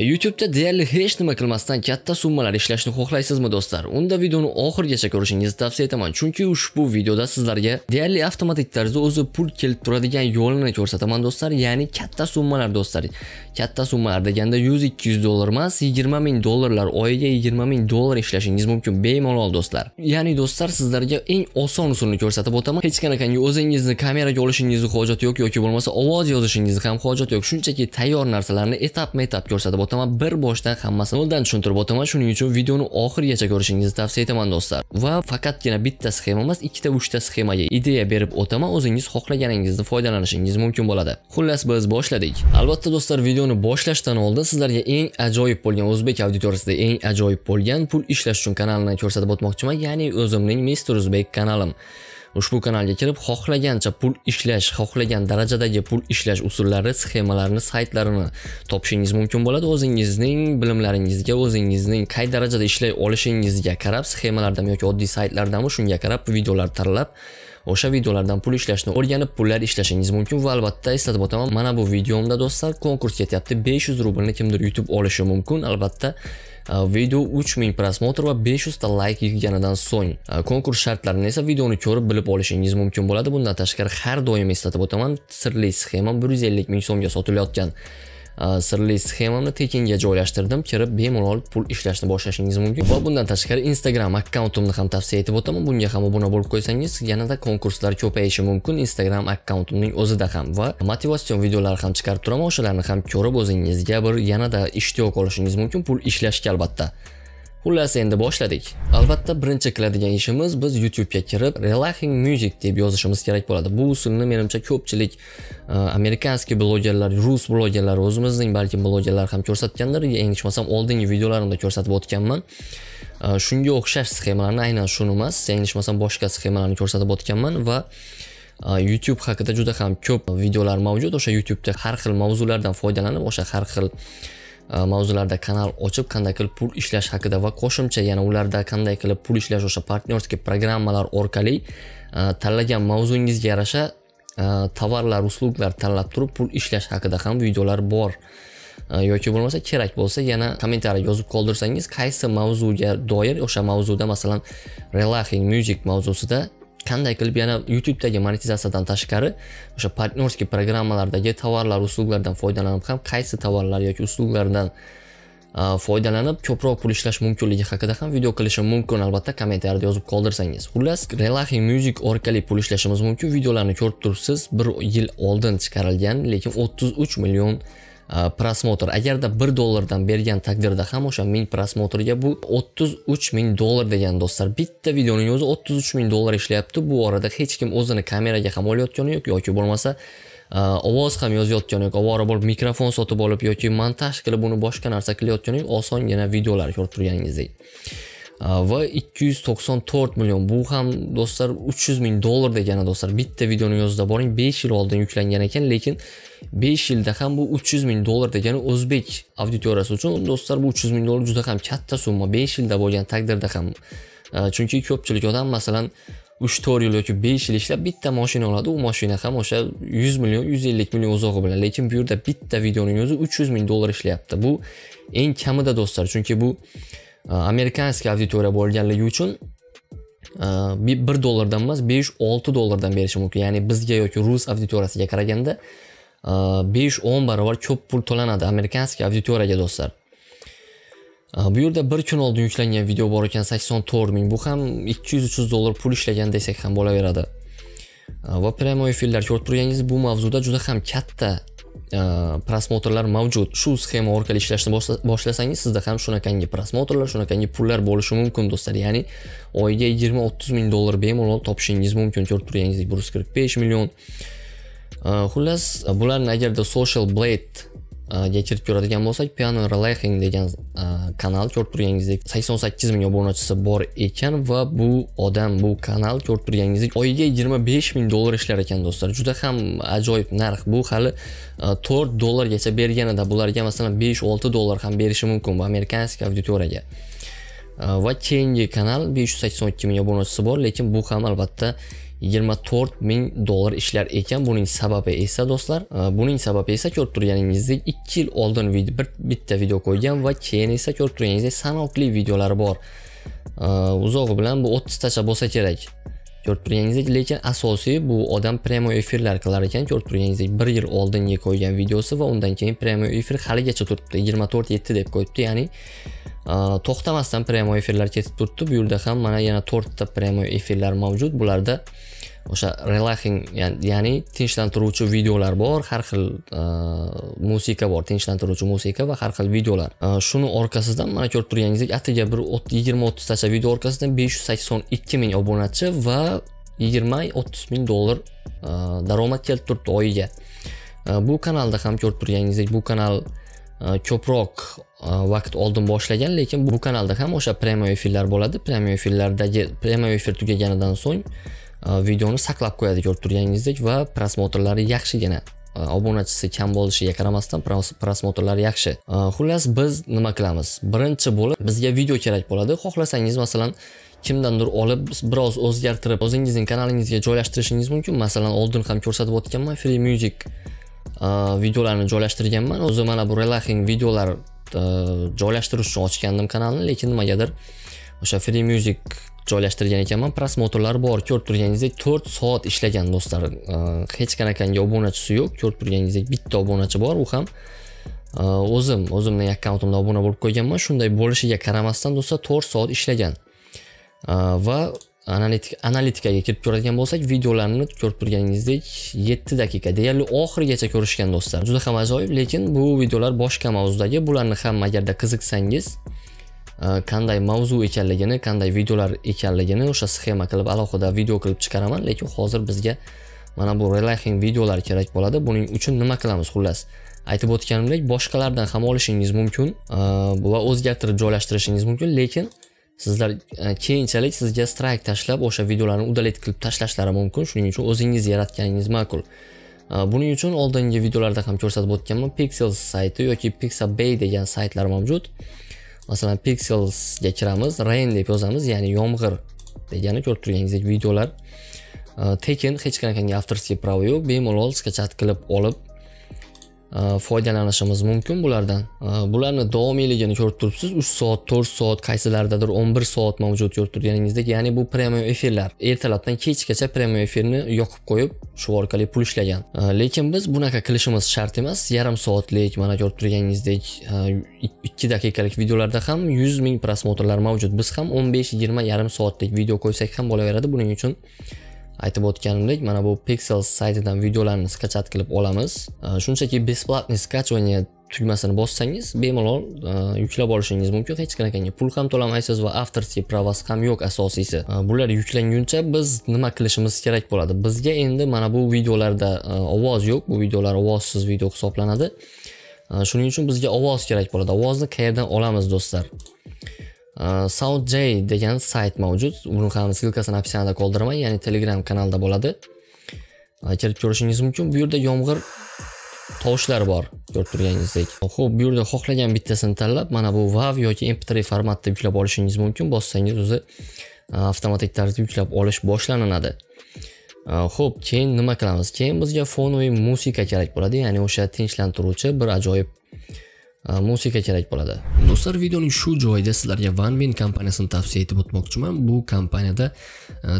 E, YouTube'da deyarli hech nima qilmasdan katta summalar ishlashni xohlaysizmi do'stlar? Unda videoni oxirgacha ko'rishingizni tavsiya etaman, chunki ushbu videoda sizlarga deyarli avtomatik tarzda o'zi pul kelib turadigan yo'lini ko'rsataman do'stlar, ya'ni katta summalar do'stlar. Katta summalar deganda 100-200 dollar emas, 20 ming dollarlar oyiga 20 ming dollar ishlashingiz mumkin bemalol do'stlar. Ya'ni do'stlar sizlarga eng oson usulni ko'rsatib o'taman. Hech qanaqangi o'zingizni kameraga olishingizni hojat yo'q yoki bo'lmasa ovoz yozishingizni ham hojat yo'q. Shunchaki tayyor narsalarni etapma-etap ko'rsatib o'taman bir boshdan hammasini yo'ldan tushuntirib o'taman shuning uchun videoni oxirigacha ko'rishingizni tavsiya etaman do'stlar va faqatgina bitta sxema emas ikkita uchta sxemaga ideya berib o'taman o'zingiz xohlaganingizni foydalanishingiz mumkin bo'ladi xullas biz boshladik albatta do'stlar videoni boshlashdan oldin sizlarga eng ajoyib bo'lgan o'zbek auditoriyasida eng ajoyib bo'lgan pul ishlash uchun kanalini ko'rsatib o'tmoqchiman ya'ni o'zimning mister o'zbek kanalim ushbu kanalga kirib xohlagancha pul ishlash xohlagan darajadagi pul ishlash usullari sxemalarini saytlarini topishingiz mumkin bo'ladi o'zingizning bilimlaringizga o'zingizning qay darajada ishlay olishingizga qarab sxemalardan yoki oddiy saytlardanmi shunga qarab videolar tanlab o'sha videolardan pul ishlashni o'rganib pullar ishlashingiz mumkin va albatta eslatib o'taman mana bu videomda do'stlar konkurs ketyapti 500 rublni kimdir yutib olishi mumkin albatta e, video 3000 prosmotr va 500 ta layk yigganidan so'ng e, konkurs shartlarini esa videoni ko'rib bilib olishingiz mumkin bo'ladi bundan tashqari har doim eslatib o'taman sirli sxema 150 ming so'mga sotilayotgan sirli sxemamni tekinga joylashtirdim kirib bemalol pul ishlashni boshlashingiz mumkin va bundan tashqari instagram akkauntimni ham tavsiya etib o'taman bunga ham obuna bo'lib qo'ysangiz yanada konkurslar ko'payishi mumkin instagram akkauntimning o'zida ham va motivatsion videolar ham chiqarib turaman o'shalarni ham ko'rib o'zingizga bir yanada ishtiyoq olishingiz mumkin pul ishlashga albatta Xullas endi boshladik. Albatta birinchi qiladigan ishimiz biz YouTube ga kirib relaxing music deb yozishimiz kerak bo'ladi. Bu usulni menimcha ko'pchilik e, amerikanskiy blogerlar, rus blogerlar, o'zimizning balki blogerlar ham ko'rsatgandir, eng bo'lmasam oldingi videolarimda ko'rsatib o'tganman. E, shunga o'xshash sxemalarni aynan shuni emas, yanglishmasam boshqa sxemalarni ko'rsatib o'tganman va e, YouTube haqida juda ham ko'p videolar mavjud. O'sha YouTube'da har xil mavzulardan foydalanib, o'sha har xil Э, mavzularda kanal ochib qanday qilib pul ishlash haqida va qo'shimcha yana ularda qanday qilib pul ishlash o'sha partnerskiy programmalar orqali e, tanlagan mavzuingizga yarasha e, tovarlar uslublar tanlab turib pul ishlash haqida ham videolar bor e, yoki bo'lmasa kerak bo'lsa yana kommentariy yozib qoldirsangiz qaysi mavzuga doir o'sha mavzuda masalan relaxing music mavzusida qanday qilib yana YouTube'dagi monetizatsiyadan tashqari o'sha partnerskiy programmalardagi tovarlar usluglardan foydalanib ham qaysi tovarlar yoki usluglardan foydalanib ko'proq pul ishlash mumkinligi haqida ham video qilishim mumkin albatta kommentariyada yozib qoldirsangiz xullas relaxing music orqali pul ishlashimiz mumkin videolarni ko'rib turibsiz bir yil oldin chiqarilgan lekin 33 million prosmotr agarda 1 dollardan bergan taqdirda ham o'sha 1000 prosmotrga bu uch ming dollar degan do'stlar bitta videoning o'zi uch ming dollar ishlayapti bu orada hech kim o'zini kameraga ham olayotgani yo'q yoki bo'lmasa ovoz ham yozayotgani yo'q ovora bo'lib mikrofon sotib olib yoki montaj qilib uni boshqa narsa qilayotgani yo'q osongina videolar ko'rib turganingizdek va 294 million bu ham do'stlar 300 ming dollar degani do'stlar bitta videoni yozda boring 5 yil oldin yuklangan ekan lekin 5 yilda ham bu 300 ming dollar degani o'zbek auditoriyasi uchun do'stlar bu 300 ming dollar juda ham katta summa 5 yilda bo'lgan taqdirda ham chunki ko'pchilik odam masalan 3-4 yil yoki 5 yil ishlab bitta mashina oladi u mashina ham o'sha 100 million 150 million uzog'i bilan lekin bu yerda bitta videoning o'zi 300 ming dollar ishlayapti bu eng kamida do'stlar chunki bu amerikanskiy auditoriya bo'lganligi uchun bir dollardan emas besh olti dollardan berishi mumkin ya'ni bizga yoki rus auditoriyasiga qaraganda besh o'n barobar ko'p pul to'lanadi amerikanskiy auditoriyaga do'stlar bu yerda bir kun oldin yuklangan video bor ekan sakson to'rt ming bu ham ikki yuz uch yuz dollar pul ishlagan desak ham bo'laveradi va prямой efirlar ko'rib turganingizdek bu mavzuda juda ham katta prosmotrlar mavjud shu sxema orqali ishlashni boshlasangiz sizda ham shunaqangi prosmotrlar shunaqangi pullar bo'lishi mumkin do'stlar ya'ni oyiga yigirma o'ttiz ming dollar bemalol topishingiz mumkin ko'rib turganingizdek bir yuz qirq besh million э, xullas bularni agarda social blade yechirib ko'radigan bo'lsak piano relaxing degan kanal ko'rib turganingizdek sakson sakkiz ming obunachisi bor ekan va bu odam bu kanal ko'rib turganingizdek oyiga yigirma besh ming dollar ishlar ekan do'stlar juda ham ajoyib narx bu hali to'rt dollargacha berganida bularga masalan besh olti dollar ham berishi mumkin bu amerikanskiy auditoriyaga va keyingi kanal besh yuz sakson ikki ming obunachisi bor lekin bu ham albatta 24 ming dollar ishlar ekan buning sababi esa do'stlar e, buning sababi esa ko'rib turganingizdek 2 yil oldin bir bitta video qo'ygan va keyin esa ko'rib turganingizdek sanoqli videolari bor e, uzog'i bilan bu 30 tacha bo'lsa kerak ko'rib turganingizdek lekin asosiy bu odam prямой efirlar qilar ekan ko'rib turganingizdek bir yil oldingi qo'ygan videosi va undan keyin prямой efir haligacha turibdi yetti deb qo'yibdi ya'ni to'xtamasdan prямой efirlar ketib turibdi bu yerda ham mana yana to'rtta prямой efirlar mavjud bularda o'sha relaxing ya'ni tinchlantiruvchi videolar bor har xil musiqa bor tinchlantiruvchi musiqa va har xil videolar shuni orqasidan mana ko'rib turganingizdek atigi bir yigirma o'ttiztacha video orqasidan besh yuz sakson ikki ming obunachi va yigirma o'ttiz ming dollar daromad kelib turibdi oyiga bu kanalda ham ko'rib turganingizdek bu kanal Э, ko'proq э, vaqt oldin boshlagan lekin bu kanalda ham o'sha premiy efirlar bo'ladi premiy efirlardagi premiy efir tugaganidan so'ng e, videoni saqlab qo'yadi ko'rib turganingizdek va prosmotrlari yaxshigina e, obunachisi kam bo'lishiga qaramasdan prosmotrlari yaxshi e, xullas biz nima qilamiz birinchi bo'lib bizga video kerak bo'ladi xohlasangiz masalan kimdandir olib biroz o'zgartirib o'zingizning kanalingizga joylashtirishingiz mumkin masalan oldin ham ko'rsatib o'tganman free music Э, videolarni joylashtirganman o'zi mana bu relaxing videolar э, joylashtirish uchun ochgandim kanalni lekin nimagadir o'sha free music joylashtirgan ekanman prosmotrlar bor ko'rib turganingizdek to'rt soat ishlagan do'stlar э, hech qanaqangi obunachisi yo'q ko'rib turganingizdek bitta obunachi bor u ham o'zim o'zimni akkauntimda obuna bo'lib qo'yganman shunday bo'lishiga qaramasdan do'stlar to'rt soat ishlagan va analitik analitikaga kirib ko'radigan bo'lsak videolarni ko'rib turganingizdek 7 daqiqa deyarli oxirigacha ko'rishgan do'stlar juda ham ajoyib lekin bu videolar boshqa mavzudagi bularni ham agarda qiziqsangiz e, qanday mavzu ekanligini qanday videolar ekanligini o'sha sxema qilib alohida video qilib chiqaraman lekin hozir bizga mana bu relaxing videolar kerak bo'ladi buning uchun nima qilamiz xullas aytib o'tganimdek boshqalardan ham olishingiz mumkin va e, o'zgartirib joylashtirishingiz mumkin lekin sizlar e, keyinchalik sizga strayk tashlab o'sha videolarni udalet qilib tashlashlari mumkin shuning uchun o'zingiz yaratganingiz ma'qul e, buning uchun oldingi videolarda ham ko'rsatib o'tganman pixels sayti yoki pixabay degan saytlar mavjud masalan pixelsga kiramiz rain deb yozamiz ya'ni yomg'ir degani ko'rib turganingizdek videolar e, tekin hech qanaqangi avtorskiy pravo yo'q bemalol skachat qilib olib Э, foydalanishimiz mumkin bulardan э, bularni davomiyligini ko'rib turibsiz uch soat to'rt soat qaysilaridadir o'n bir soat mavjud ko'rib turganingizdek ya'ni bu premium efirlar ertalabdan kechgacha premium efirni yoqib qo'yib shu orqali pul ishlagan э, lekin biz bunaqa qilishimiz shart emas yarim soatlik mana ko'rib turganingizdek ikki daqiqalik videolarda ham yuz ming prosmotrlar mavjud biz ham o'n besh yigirma yarim soatlik video qo'ysak ham bo'laveradi buning uchun aytib o'tganimdek mana bu pixels saytidan videolarni skachat qilib olamiz shunchaki бесплатный скачивание tugmasini bossangiz bemalol e, yuklab olishingiz mumkin hech qanaqangi pul ham to'lamaysiz va авторский pravasi ham yo'q asosiysi bular yuklanguncha biz nima qilishimiz kerak bo'ladi bizga endi mana bu videolarda e, ovoz yo'q bu videolar ovozsiz video hisoblanadi shuning uchun bizga ovoz kerak bo'ladi ovozni qayerdan olamiz do'stlar Э, soundjay degan sayt mavjud uni ham ssilkasini описаниyada qoldirman ya'ni telegram kanalda bo'ladi kirib ko'rishingiz mumkin bu yerda yomg'ir tovushlari bor ko'rib turganingizdek ho'p bu yerda xohlagan bittasini tanlab mana bu vav yoki mp3 formatda yuklab olishingiz mumkin bossangiz o'zi avtomatik tarzda yuklab olish boshlanadi ho'p keyin nima qilamiz keyin bizga fonoviy musiqa kerak bo'ladi ya'ni o'sha tinchlantiruvchi bir ajoyib musiqa kerak bo'ladi do'stlar videoning shu joyida sizlarga vanvin kompaniyasini tavsiya etib o'tmoqchiman bu kompaniyada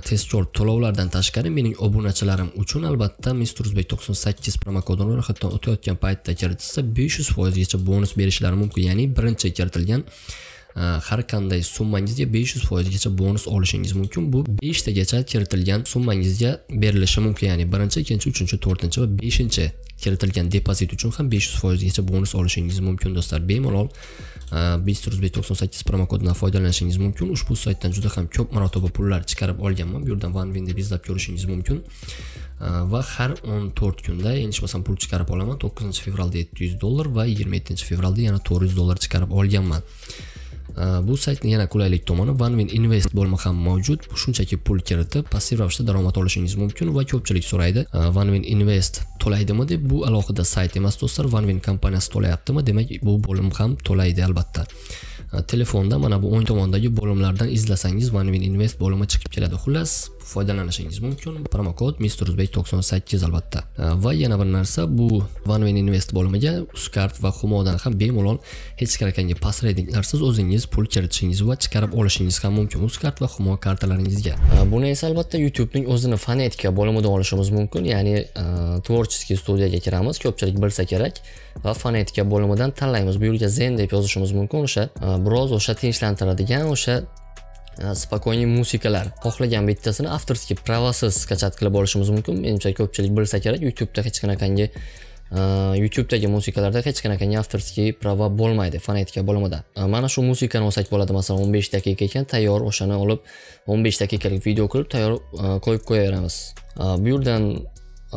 tezkor to'lovlardan tashqari mening obunachilarim uchun albatta mister uzbek to'qson sakkiz promokodini ro'yxatdan o'tayotgan paytda kiritishsa besh yuz foizgacha bonus berishlari mumkin ya'ni birinchi kiritilgan Э, har qanday summangizga besh yuz foizgacha bonus olishingiz mumkin bu beshtagacha kiritilgan summangizga berilishi mumkin ya'ni birinchi ikkinchi uchinchi to'rtinchi va beshinchi kiritilgan depozit uchun ham besh yuz foizgacha bonus olishingiz mumkin do'stlar bemalol bistruz e, besh to'qson sakkiz promokodidan foydalanishingiz mumkin ushbu saytdan juda ham ko'p marotaba pullar chiqarib olganman bu yerdan vanvin deb izlab ko'rishingiz mumkin e, va har o'n to'rt kunda yanglishmasam pul chiqarib olaman to'qqizinchi fevralda yetti yuz dollar va yigirma yettinchi fevralda yana to'rt yuz dollar chiqarib olganman Э, bu saytni yana qulaylik tomoni vanvin invest bo'limi ham mavjud shunchaki pul kiritib passiv ravishda daromad olishingiz mumkin va ko'pchilik so'raydi э, vanvin invest to'laydimi deb bu alohida sayt emas do'stlar vanvin kompaniyasi to'layaptimi demak bu bo'lim ham to'laydi albatta telefonda mana bu o'ng tomondagi bo'limlardan izlasangiz vanvin invest bo'limi chiqib keladi xullas foydalanishingiz mumkin promokod mister o'zbek to'qson sakkiz albatta va yana bir narsa bu vanven invest bo'limiga uzcard va humodan ham bemalol hech qanaqangi past reytinglarsiz o'zingiz pul kiritishingiz va chiqarib olishingiz ham mumkin uzcard va humo kartalaringizga buni esa albatta youtubening o'zini fonetika bo'limida olishimiz mumkin ya'ni творческий studiyaga kiramiz ko'pchilik bilsa kerak va fonetika bo'limidan tanlaymiz bu yerga zen deb yozishimiz mumkin o'sha biroz o'sha tinchlantiradigan o'sha spokojniy musiqalar xohlagan bittasini авторский pravasiz skachat qilib olishimiz mumkin menimcha ko'pchilik bilsa kerak youtubeda hech qanaqangi youtubedagi musiqalarda hech qanaqangi avtorskiy prava bo'lmaydi fonetika bo'limida mana shu musiqani olsak bo'ladi masalan o'n besh daqiqa ekan tayyor o'shani olib o'n besh daqiqalik video qilib tayyor qo'yib qo'yaveramiz bu yerdan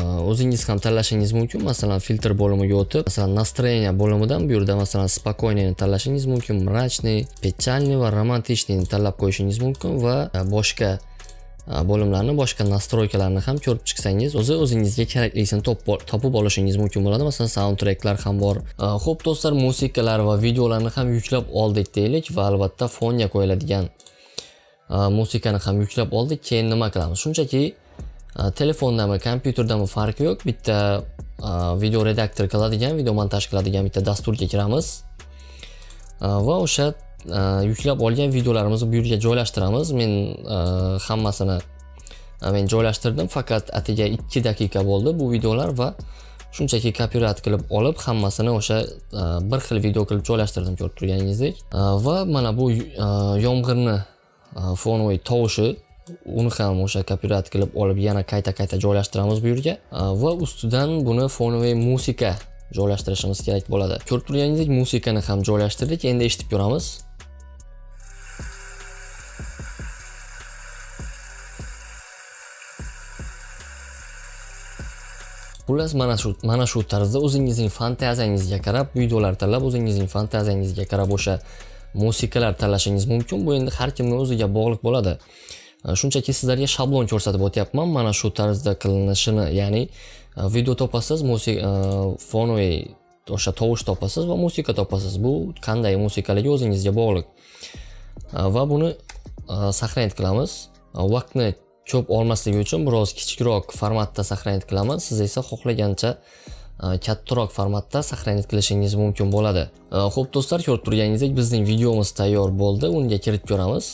o'zingiz ham tanlashingiz mumkin masalan filtr bo'limiga o'tib masalan настроение bo'limidan bu yerda masalan спокойныйni tanlashingiz mumkin мрачный печальный va романтичныйni tanlab qo'yishingiz mumkin va boshqa bo'limlarni boshqa настройкаlarni ham ko'rib chiqsangiz o'zi o'zingizga keraklisini topib olishingiz mumkin bo'ladi masalan saundtreklar ham bor ho'p do'stlar musiqalar va videolarni ham yuklab oldik deylik va albatta fonga qo'yiladigan musiqani ham yuklab oldik keyin nima qilamiz shunchaki telefondami kompyuterdami farqi yo'q bitta video redaktor qiladigan video montaj qiladigan bitta dasturga kiramiz va o'sha yuklab olgan videolarimizni bu yerga joylashtiramiz men hammasini men joylashtirdim faqat atiga 2 daqiqa bo'ldi bu videolar va shunchaki kopirat qilib olib hammasini o'sha bir xil video qilib joylashtirdim ko'rib turganingizdek va mana bu yomg'irni fonoviy tovushi uni ham o'sha kopirat qilib olib yana qayta qayta joylashtiramiz bu yerga va ustidan buni fonoviy musiqa joylashtirishimiz kerak bo'ladi ko'rib turganingizdek musiqani ham joylashtirdik endi eshitib ko'ramiz xullas mana shu mana shu tarzda o'zingizning fantaziyangizga qarab videolar tanlab o'zingizning fantaziyangizga qarab o'sha musiqalar tanlashingiz mumkin bu endi har kimni o'ziga bog'liq bo'ladi shunchaki sizlarga shablon ko'rsatib o'tyapman mana shu tarzda qilinishini ya'ni e, video topasiz musiqa e, fonoviy o'sha tovush topasiz va musiqa topasiz bu qanday musiqalarga o'zingizga bog'liq e, va buni сохранить qilamiz vaqtni ko'p olmasligi uchun biroz kichikroq formatda сохранить qilaman siz esa xohlagancha kattaroq formatda сохранить qilishingiz mumkin bo'ladi xo'p do'stlar ko'rib turganingizdek bizning videomiz tayyor bo'ldi unga kirib ko'ramiz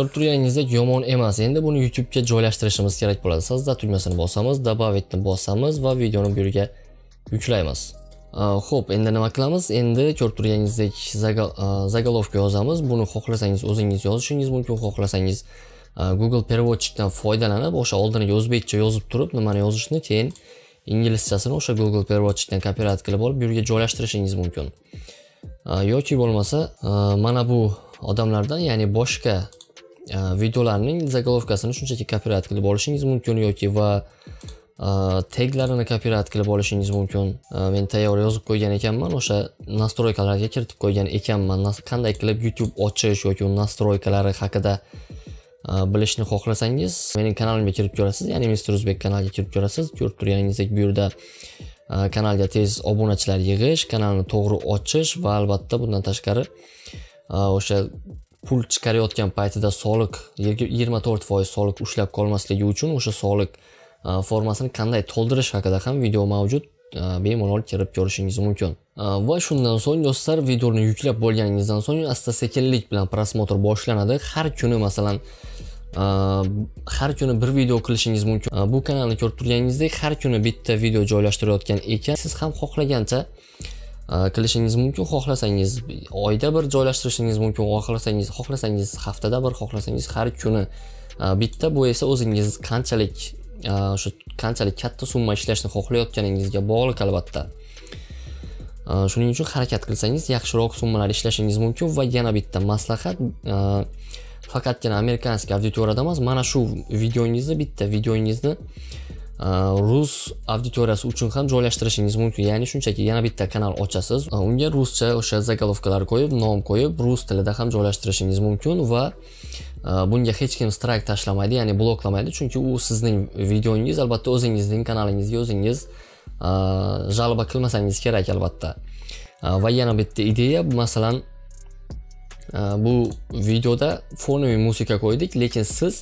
ko'rib turganingizdek yomon emas endi buni youtubega joylashtirishimiz kerak bo'ladi sazda tugmasini bosamiz добавитni bosamiz va videoni bu yerga yuklaymiz ho'p endi nima qilamiz endi ko'rib turganingizdek zagolovka yozamiz buni xohlasangiz o'zingiz yozishingiz mumkin xohlasangiz google переводчикdan foydalanib o'sha oldiniga o'zbekcha yozib turib nimani yozishni keyin inglizchasini o'sha google переводчикdan kopirayat qilib olib bu yerga joylashtirishingiz mumkin yoki bo'lmasa mana bu odamlardan ya'ni boshqa videolarning zagolovkasini shunchaki kopirayat qilib olishingiz mumkin yoki va teglarini kopirayat qilib olishingiz mumkin men tayyor yozib qo'ygan ekanman o'sha nastroykalarga kiritib qo'ygan ekanman qanday qilib youtube ochish yoki nastroykalari haqida bilishni xohlasangiz mening kanalimga kirib ko'rasiz ya'ni mister o'zbek kanaliga kirib ko'rasiz ko'rib turganingizdek bu yerda kanalga tez obunachilar yig'ish kanalni to'g'ri ochish va albatta bundan tashqari o'sha pul chiqarayotgan paytida soliq yigirma to'rt foiz soliq ushlab qolmasligi uchun o'sha soliq e, formasini qanday to'ldirish haqida ham video mavjud e, bemalol kirib ko'rishingiz mumkin e, va shundan so'ng do'stlar videoni yuklab bo'lganingizdan so'ng asta sekinlik bilan prosmotr boshlanadi har kuni masalan har kuni bir video qilishingiz mumkin bu kanalni ko'rib turganingizdek har kuni bitta video joylashtirayotgan ekan siz ham xohlagancha qilishingiz mumkin xohlasangiz oyda bir joylashtirishingiz mumkin xohlasangiz xohlasangiz haftada bir xohlasangiz har kuni bitta bu esa o'zingiz qanchalik э, o'sha qanchalik katta summa ishlashni xohlayotganingizga bog'liq albatta э, shuning uchun harakat qilsangiz yaxshiroq summalar ishlashingiz mumkin va yana bitta maslahat э, faqatgina amerikanskiy auditoriyada emas mana shu videongizni bitta videongizni Э, rus auditoriyasi uchun ham joylashtirishingiz mumkin ya'ni shunchaki yana bitta kanal ochasiz э, unga ruscha o'sha zagolovkalar qo'yib nom qo'yib rus tilida ham joylashtirishingiz mumkin va e, bunga hech kim strayk tashlamaydi ya'ni bloklamaydi chunki u sizning videongiz albatta o'zingizning kanalingizga o'zingiz жалоба e, qilmasangiz kerak albatta e, va yana bitta ideya masalan bu videoda fonoviy musiqa qo'ydik lekin siz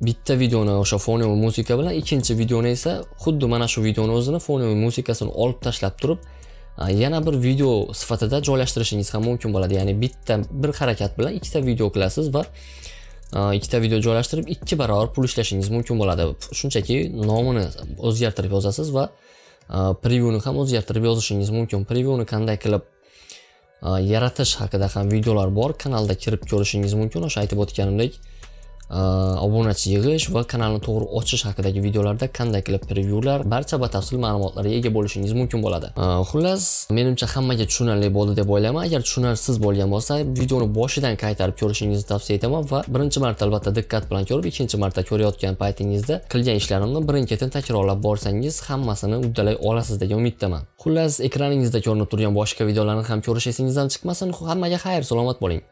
bitta videoni o'sha fonoviy musiqa bilan ikkinchi videoni esa xuddi mana shu videoni o'zini fonoviy musikasini olib tashlab turib yana bir video sifatida joylashtirishingiz ham mumkin bo'ladi ya'ni bitta bir harakat bilan ikkita video qilasiz va ikkita video joylashtirib ikki barobar pul ishlashingiz mumkin bo'ladi shunchaki nomini o'zgartirib yozasiz va previewni ham o'zgartirib yozishingiz mumkin previewni qanday qilib yaratish haqida ham videolar bor kanalda kirib ko'rishingiz mumkin o'sha aytib o'tganimdek obunachi yig'ish va kanalni to'g'ri ochish haqidagi videolarda qanday qilib prevyular barcha batafsil ma'lumotlarga ega bo'lishingiz mumkin bo'ladi xullas menimcha hammaga tushunarli bo'ldi deb o'ylayman agar tushunarsiz bo'lgan bo'lsa videoni boshidan qaytarib ko'rishingizni tavsiya etaman va birinchi marta albatta diqqat bilan ko'rib ikkinchi marta ko'rayotgan paytingizda qilgan ishlarimni birin ketin takrorlab borsangiz hammasini uddalay olasiz degan umiddaman xullas ekraningizda ko'rinib turgan boshqa videolarni ham ko'rish esingizdan chiqmasin hammaga xayr salomat bo'ling